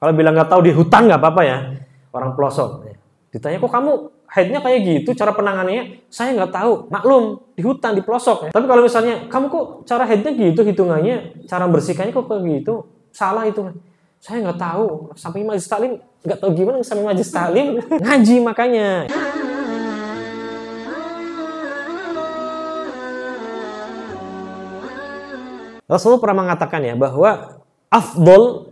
Kalau bilang nggak tahu di hutan nggak apa-apa ya, orang pelosok. Ditanya kok kamu headnya kayak gitu, cara penanganannya saya nggak tahu. Maklum di hutan di pelosok. Ya. Tapi kalau misalnya kamu kok cara headnya gitu, hitungannya, cara bersihkannya kok kayak gitu, salah itu. Saya nggak tahu. Sampai majlis taklim nggak tahu gimana sampai majlis taklim ngaji makanya. Rasulullah pernah mengatakan ya bahwa afdol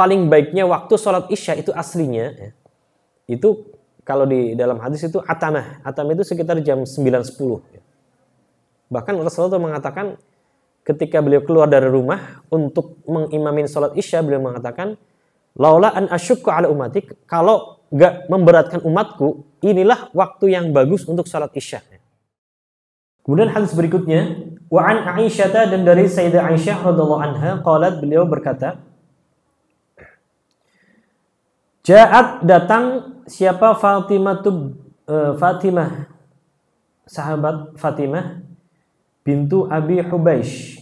paling baiknya waktu sholat isya itu aslinya ya, itu kalau di dalam hadis itu atamah. atam itu sekitar jam 9.10. Ya. Bahkan Rasulullah itu mengatakan ketika beliau keluar dari rumah untuk mengimamin sholat isya beliau mengatakan laula an asyukku ala umatik kalau gak memberatkan umatku inilah waktu yang bagus untuk sholat isya. Ya. Kemudian hadis berikutnya wa an aisyata dan dari Sayyidah Aisyah radhiallahu anha qalat beliau berkata Ja'at datang siapa Fatimah tub, uh, e, Fatimah sahabat Fatimah bintu Abi Hubaysh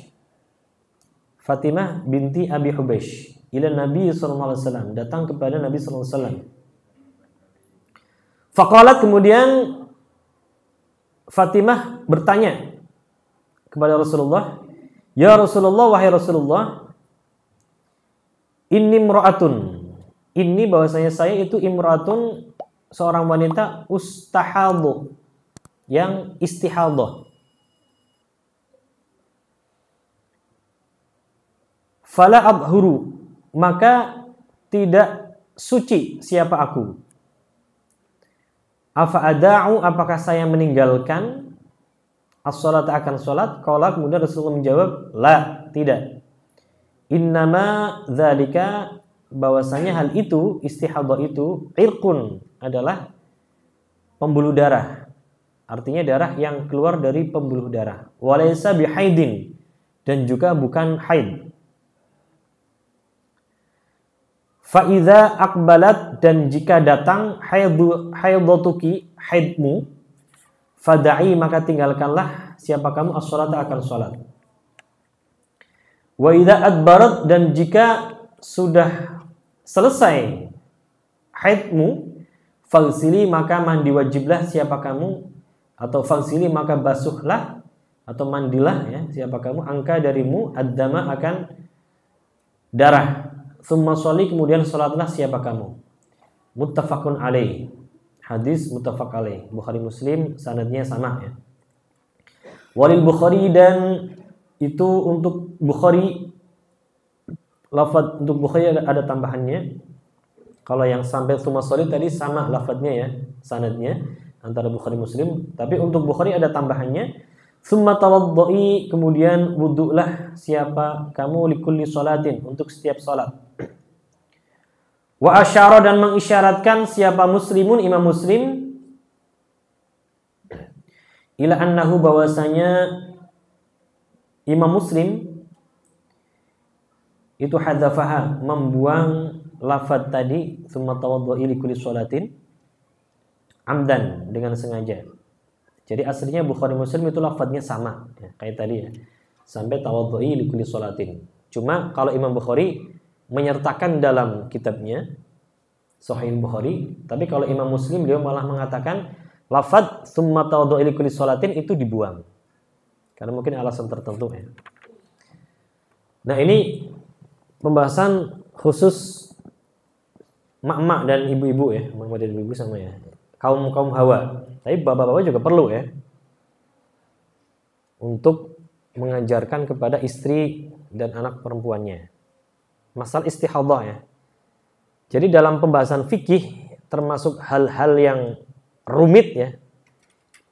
Fatimah binti Abi Hubaysh ila Nabi sallallahu alaihi wasallam datang kepada Nabi sallallahu alaihi wasallam. Faqalat kemudian Fatimah bertanya kepada Rasulullah, "Ya Rasulullah, wahai Rasulullah, inni mra'atun" ini bahwasanya saya itu imratun seorang wanita ustahadhu yang istihadu Fala abhuru, maka tidak suci siapa aku. Afa ada'u, apakah saya meninggalkan as-salat akan salat? kalau kemudian Rasulullah menjawab, la, tidak. Innama dzalika bahwasanya hal itu istihadah itu irkun adalah pembuluh darah. Artinya darah yang keluar dari pembuluh darah. Walaysa bihaidin dan juga bukan haid. Faiza akbalat dan jika datang haidu haidatuki haidmu fada'i maka tinggalkanlah siapa kamu as-salata akan salat. Wa idza adbarat dan jika sudah selesai haidmu fagsili maka mandi wajiblah siapa kamu atau fagsili maka basuhlah atau mandilah ya siapa kamu angka darimu adama akan darah Semaswali soli kemudian sholatlah siapa kamu muttafaqun alaih hadis muttafaq alaih Bukhari Muslim sanadnya sama ya walil Bukhari dan itu untuk Bukhari lafad untuk Bukhari ada, ada tambahannya. Kalau yang sampai summa soli tadi sama lafadnya ya, sanadnya antara Bukhari Muslim. Tapi untuk Bukhari ada tambahannya. Summa tawaddo'i kemudian wudhulah siapa kamu likulli solatin untuk setiap solat. Wa asyara dan mengisyaratkan siapa muslimun imam muslim ila annahu bahwasanya imam muslim itu hadzafaha membuang lafad tadi summa tawaddu'i li kulli sholatin amdan dengan sengaja. Jadi aslinya Bukhari Muslim itu lafadznya sama ya, kayak tadi ya. Sampai tawaddu'i li kulli sholatin. Cuma kalau Imam Bukhari menyertakan dalam kitabnya Sahih Bukhari, tapi kalau Imam Muslim dia malah mengatakan lafadz summa tawaddu'i li kulli sholatin itu dibuang. Karena mungkin alasan tertentu ya. Nah ini pembahasan khusus mak-mak dan ibu-ibu ya, mak-mak dan ibu-ibu sama ya. Kaum kaum hawa. Tapi bapak-bapak juga perlu ya. Untuk mengajarkan kepada istri dan anak perempuannya. Masalah istihadah ya. Jadi dalam pembahasan fikih termasuk hal-hal yang rumit ya.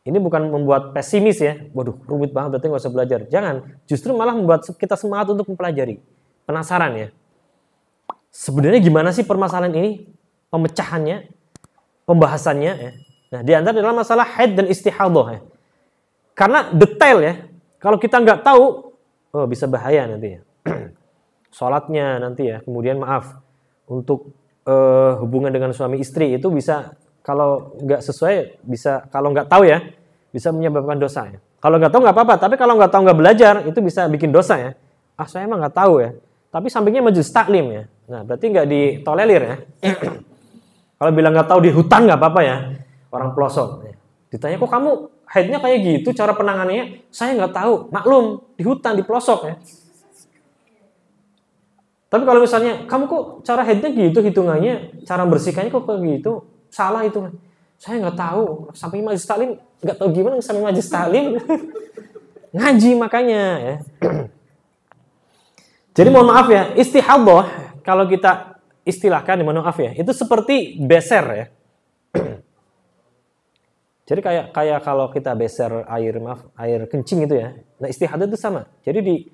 Ini bukan membuat pesimis ya. Waduh, rumit banget berarti nggak usah belajar. Jangan, justru malah membuat kita semangat untuk mempelajari penasaran ya. Sebenarnya gimana sih permasalahan ini? Pemecahannya, pembahasannya ya. Nah, di antara adalah masalah head dan istihadah ya. Karena detail ya. Kalau kita nggak tahu, oh bisa bahaya nanti ya. Sholatnya nanti ya. Kemudian maaf untuk uh, hubungan dengan suami istri itu bisa kalau nggak sesuai bisa kalau nggak tahu ya bisa menyebabkan dosa ya. Kalau nggak tahu nggak apa-apa, tapi kalau nggak tahu nggak belajar itu bisa bikin dosa ya. Ah saya emang nggak tahu ya. Tapi sampingnya majelis taklim ya. Nah, berarti nggak ditolelir ya. Kalau bilang nggak tahu di hutan nggak apa-apa ya. Orang pelosok. Ya. Ditanya kok kamu headnya kayak gitu cara penanganannya? Saya nggak tahu. Maklum di hutan di pelosok ya. Tapi kalau misalnya kamu kok cara headnya gitu hitungannya, cara bersihkannya kok kayak gitu, salah kan? Saya nggak tahu. Sampai majelis taklim nggak tahu gimana sampai majelis taklim ngaji makanya ya. Jadi hmm. mohon maaf ya, istihadah kalau kita istilahkan mohon maaf ya, itu seperti beser ya. Jadi kayak kayak kalau kita beser air maaf air kencing itu ya. Nah istihadah itu sama. Jadi di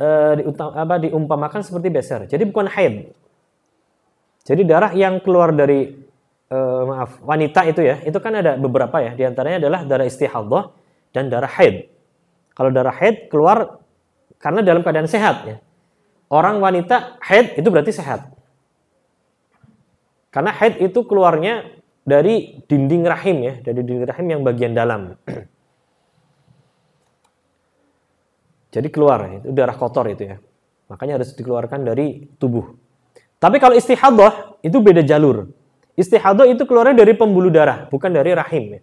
uh, di apa diumpamakan seperti beser. Jadi bukan haid. Jadi darah yang keluar dari uh, maaf wanita itu ya, itu kan ada beberapa ya. Di antaranya adalah darah istihadah dan darah haid. Kalau darah haid keluar karena dalam keadaan sehat ya orang wanita head itu berarti sehat. Karena head itu keluarnya dari dinding rahim ya, dari dinding rahim yang bagian dalam. Jadi keluar, itu darah kotor itu ya. Makanya harus dikeluarkan dari tubuh. Tapi kalau istihadah itu beda jalur. Istihadah itu keluarnya dari pembuluh darah, bukan dari rahim. Ya.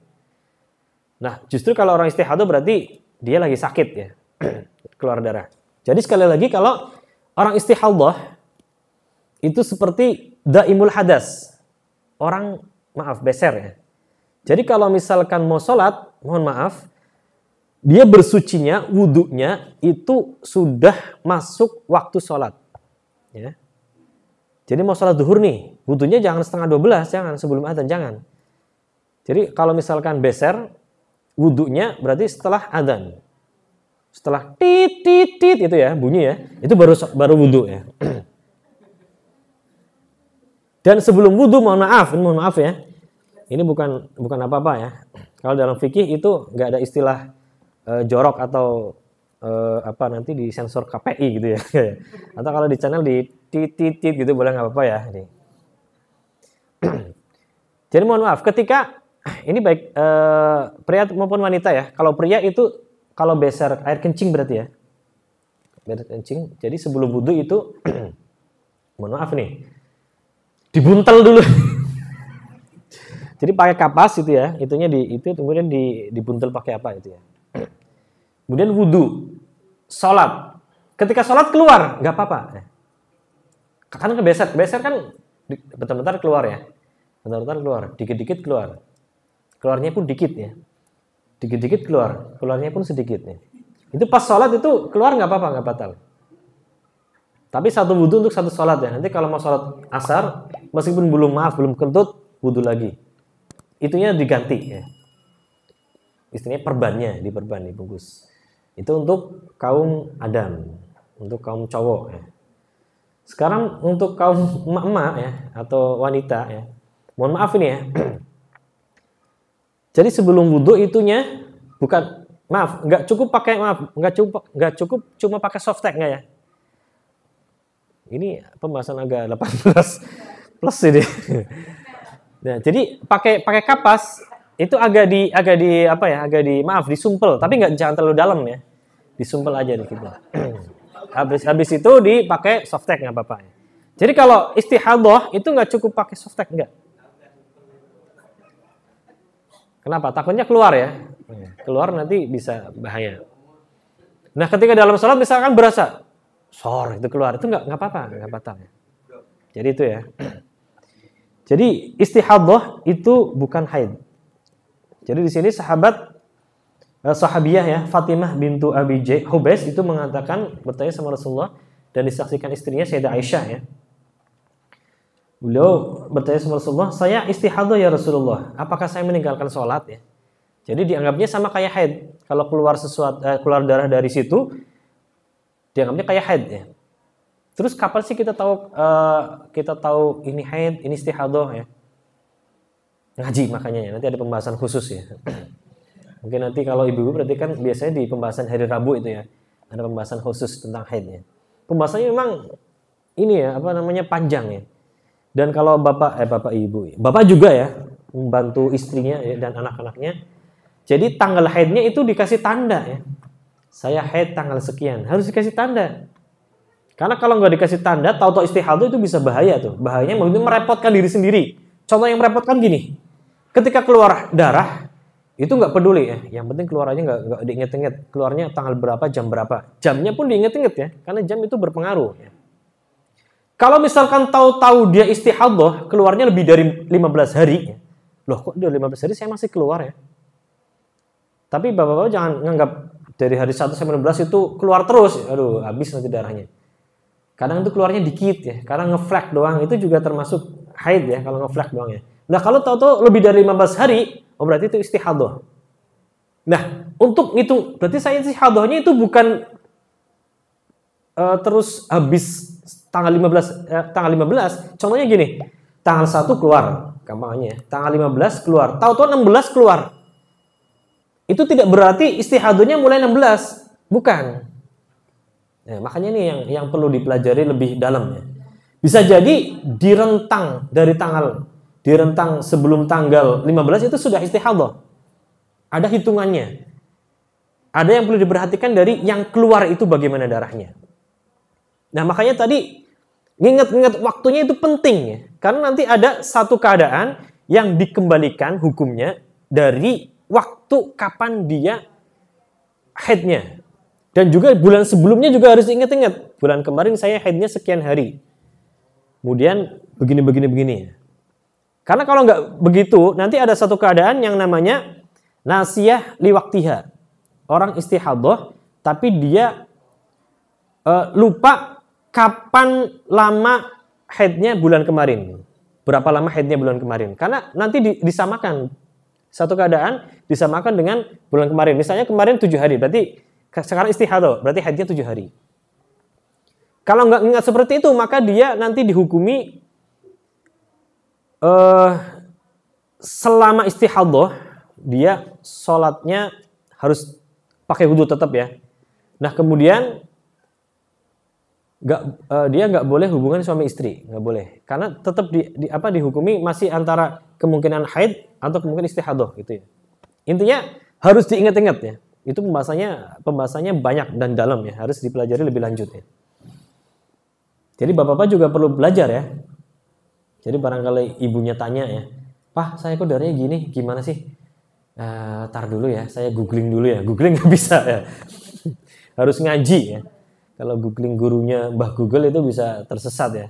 Nah, justru kalau orang istihadah berarti dia lagi sakit ya, keluar darah. Jadi sekali lagi kalau Orang istihadah itu seperti daimul hadas. Orang, maaf, beser ya. Jadi kalau misalkan mau sholat, mohon maaf, dia bersucinya, wudhunya itu sudah masuk waktu sholat. Ya. Jadi mau sholat duhur nih, wudhunya jangan setengah 12, jangan sebelum adzan jangan. Jadi kalau misalkan beser, wudhunya berarti setelah adzan setelah tit tit tit itu ya bunyi ya itu baru baru wudhu ya dan sebelum wudhu mohon maaf ini mohon maaf ya ini bukan bukan apa apa ya kalau dalam fikih itu nggak ada istilah e, jorok atau e, apa nanti di sensor KPI gitu ya atau kalau di channel di tit tit tit gitu boleh nggak apa apa ya jadi mohon maaf ketika ini baik e, pria maupun wanita ya kalau pria itu kalau besar air kencing berarti ya air kencing jadi sebelum wudhu itu mohon maaf nih dibuntel dulu jadi pakai kapas itu ya itunya di itu kemudian di, dibuntel pakai apa itu ya kemudian wudhu sholat ketika sholat keluar nggak apa-apa eh. kan kebeser kebeser kan bentar-bentar keluar ya bentar-bentar keluar dikit-dikit keluar keluarnya pun dikit ya Dikit-dikit keluar, keluarnya pun sedikit nih. Itu pas sholat itu keluar nggak apa-apa, nggak batal. Tapi satu wudhu untuk satu sholat ya. Nanti kalau mau sholat asar, meskipun belum maaf, belum kentut, wudhu lagi. Itunya diganti ya. Istilahnya perbannya, diperban, dibungkus. Itu untuk kaum Adam, untuk kaum cowok ya. Sekarang untuk kaum emak-emak ya, atau wanita ya. Mohon maaf ini ya, Jadi sebelum wudhu itunya bukan maaf, nggak cukup pakai maaf, nggak cukup nggak cukup cuma pakai softtek nggak ya? Ini pembahasan agak 18 plus ini. Nah, jadi pakai pakai kapas itu agak di agak di apa ya? Agak di maaf disumpel, tapi nggak jangan terlalu dalam ya. Disumpel aja dikit. habis habis itu dipakai softtek nggak apa-apa. Ya. Jadi kalau istihadah itu nggak cukup pakai softtek nggak? Kenapa? Takutnya keluar ya. Iya. Keluar nanti bisa bahaya. Nah, ketika dalam sholat misalkan berasa sor itu keluar itu nggak nggak apa-apa nggak batal. Ya. Jadi itu ya. Jadi istihadah itu bukan haid. Jadi di sini sahabat eh, sahabiyah sahabiah ya Fatimah bintu Abi J, Hubes itu mengatakan bertanya sama Rasulullah dan disaksikan istrinya Sayyidah Aisyah ya. Beliau bertanya sama Rasulullah, saya istihadah ya Rasulullah, apakah saya meninggalkan sholat ya? Jadi dianggapnya sama kayak haid. Kalau keluar sesuatu, eh, keluar darah dari situ, dianggapnya kayak haid ya. Terus kapan sih kita tahu eh, kita tahu ini haid, ini istihadah ya? Ngaji makanya ya. Nanti ada pembahasan khusus ya. Mungkin nanti kalau ibu-ibu berarti kan biasanya di pembahasan hari Rabu itu ya. Ada pembahasan khusus tentang haid ya. Pembahasannya memang ini ya, apa namanya panjang ya. Dan kalau bapak eh bapak ibu, ya, bapak juga ya membantu istrinya ya, dan anak-anaknya. Jadi tanggal haidnya itu dikasih tanda ya. Saya haid tanggal sekian, harus dikasih tanda. Karena kalau nggak dikasih tanda, tahu-tahu istihal itu bisa bahaya tuh. Bahayanya mungkin merepotkan diri sendiri. Contoh yang merepotkan gini, ketika keluar darah itu nggak peduli ya. Yang penting keluarannya nggak nggak diinget-inget. Keluarnya tanggal berapa, jam berapa. Jamnya pun diinget-inget ya, karena jam itu berpengaruh. Ya. Kalau misalkan tahu-tahu dia istihadah, keluarnya lebih dari 15 hari. Loh kok dia 15 hari saya masih keluar ya? Tapi bapak-bapak jangan nganggap dari hari 1 sampai 16 itu keluar terus. Aduh, habis nanti darahnya. Kadang itu keluarnya dikit ya, kadang ngeflek doang. Itu juga termasuk haid ya kalau ngeflek doang ya. Nah kalau tahu-tahu lebih dari 15 hari, oh berarti itu istihadah. Nah, untuk itu berarti saya istihadohnya itu bukan uh, terus habis tanggal 15 eh, tanggal 15 contohnya gini tanggal 1 keluar gampangnya tanggal 15 keluar tahu-tahu 16 keluar itu tidak berarti istihadunya mulai 16 bukan nah, makanya ini yang yang perlu dipelajari lebih dalam ya bisa jadi di rentang dari tanggal di rentang sebelum tanggal 15 itu sudah istihadah ada hitungannya ada yang perlu diperhatikan dari yang keluar itu bagaimana darahnya nah makanya tadi Ingat-ingat waktunya itu penting ya. Karena nanti ada satu keadaan yang dikembalikan hukumnya dari waktu kapan dia headnya. Dan juga bulan sebelumnya juga harus ingat-ingat. Bulan kemarin saya headnya sekian hari. Kemudian begini-begini-begini. Ya. Karena kalau nggak begitu, nanti ada satu keadaan yang namanya nasiyah liwaktiha. Orang istihadah, tapi dia uh, lupa kapan lama headnya bulan kemarin? Berapa lama headnya bulan kemarin? Karena nanti di, disamakan satu keadaan disamakan dengan bulan kemarin. Misalnya kemarin tujuh hari, berarti sekarang istihadah berarti headnya tujuh hari. Kalau nggak ingat seperti itu, maka dia nanti dihukumi uh, selama istihadah dia sholatnya harus pakai wudhu tetap ya. Nah kemudian nggak uh, dia nggak boleh hubungan suami istri nggak boleh karena tetap di, di apa dihukumi masih antara kemungkinan haid atau kemungkinan istihadoh gitu ya intinya harus diingat-ingat ya itu pembahasannya pembahasannya banyak dan dalam ya harus dipelajari lebih lanjut ya jadi bapak-bapak juga perlu belajar ya jadi barangkali ibunya tanya ya pak saya kok darahnya gini gimana sih uh, tar dulu ya saya googling dulu ya googling nggak bisa ya harus ngaji ya kalau googling gurunya Mbah Google itu bisa tersesat ya.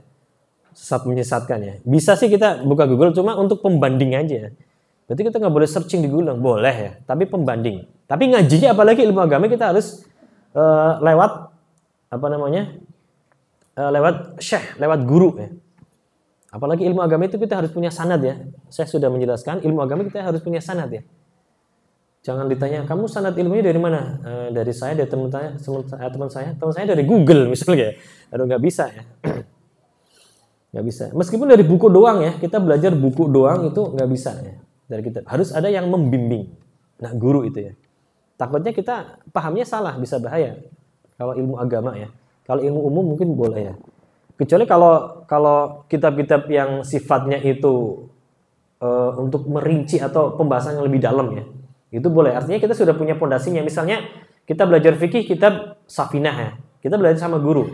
Sesat menyesatkan ya. Bisa sih kita buka Google cuma untuk pembanding aja. Berarti kita nggak boleh searching di Google, boleh ya, tapi pembanding. Tapi ngajinya apalagi ilmu agama kita harus uh, lewat apa namanya? Uh, lewat syekh, lewat guru ya. Apalagi ilmu agama itu kita harus punya sanad ya. Saya sudah menjelaskan ilmu agama kita harus punya sanad ya jangan ditanya kamu sanad ilmunya dari mana e, dari saya dari teman saya teman saya eh, teman saya dari Google misalnya aduh nggak bisa ya nggak bisa meskipun dari buku doang ya kita belajar buku doang itu nggak bisa ya dari kita harus ada yang membimbing nah guru itu ya takutnya kita pahamnya salah bisa bahaya kalau ilmu agama ya kalau ilmu umum mungkin boleh ya kecuali kalau kalau kitab-kitab yang sifatnya itu e, untuk merinci atau pembahasan yang lebih dalam ya itu boleh. Artinya kita sudah punya pondasinya. Misalnya kita belajar fikih kita Safinah ya. Kita belajar sama guru.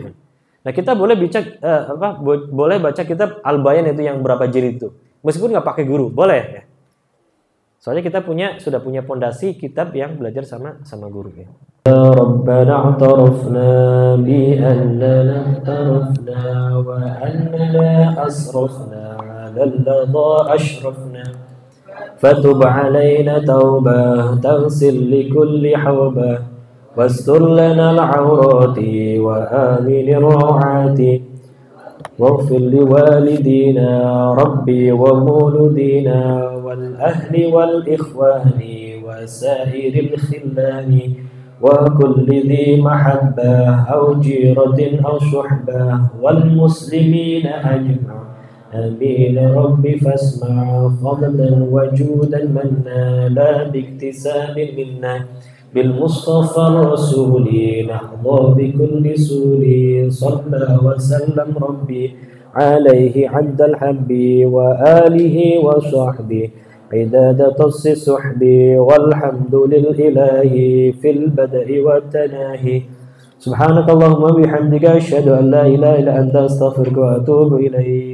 Nah, kita boleh baca eh, apa boleh baca kitab Al-Bayan itu yang berapa jilid itu. Meskipun nggak pakai guru, boleh ya. Soalnya kita punya sudah punya pondasi kitab yang belajar sama sama guru ya. ya فتب علينا توبة تغسل لكل حوبة واستر لنا العورات وآمن الروعات واغفر لوالدينا ربي ومولدينا والأهل والإخوان وسائر الخلان وكل ذي محبة أو جيرة أو شحبة والمسلمين أجمعين آمين رب فاسمع فضلا وجودا منا لا باكتساب منا بالمصطفى الرسول نحظى بكل سور صلى وسلم ربي عليه عند الحب وآله وصحبه عداد تص سحب والحمد للإله في البدء والتناهي سبحانك اللهم وبحمدك أشهد أن لا إله إلا أنت أستغفرك وأتوب إليك